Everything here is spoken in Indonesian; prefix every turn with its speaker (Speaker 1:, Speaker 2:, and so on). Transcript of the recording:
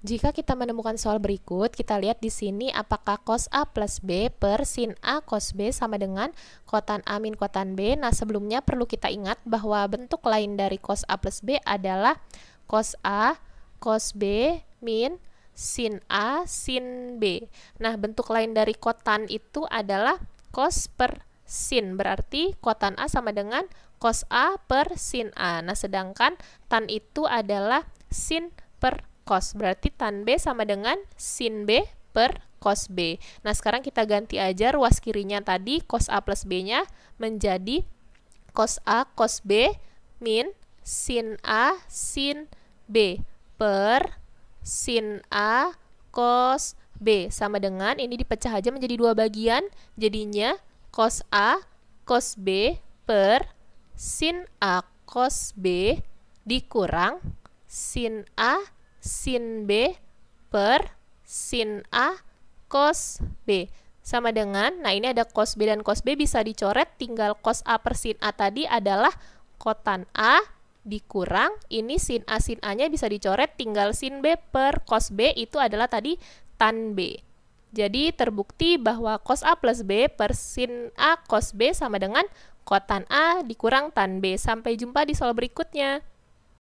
Speaker 1: Jika kita menemukan soal berikut, kita lihat di sini apakah cos A plus B per sin A cos B sama dengan kotan A min kotan B. Nah, sebelumnya perlu kita ingat bahwa bentuk lain dari cos A plus B adalah cos A, cos B, min sin A, sin B. Nah, bentuk lain dari kotan itu adalah cos per sin. Berarti kotan A sama dengan cos A per sin A. Nah, sedangkan tan itu adalah sin per cos. Berarti tan B sama dengan sin B per cos B. Nah, sekarang kita ganti aja ruas kirinya tadi cos A plus B-nya menjadi cos A cos B min sin A sin B per sin A cos B sama dengan ini dipecah aja menjadi dua bagian jadinya cos A cos B per sin A cos B dikurang sin A sin B per sin A cos B. Sama dengan, nah ini ada cos B dan cos B bisa dicoret, tinggal cos A per sin A tadi adalah kotan A dikurang, ini sin A sin A-nya bisa dicoret, tinggal sin B per cos B itu adalah tadi tan B. Jadi terbukti bahwa cos A plus B per sin A cos B sama dengan kotan A dikurang tan B. Sampai jumpa di soal berikutnya.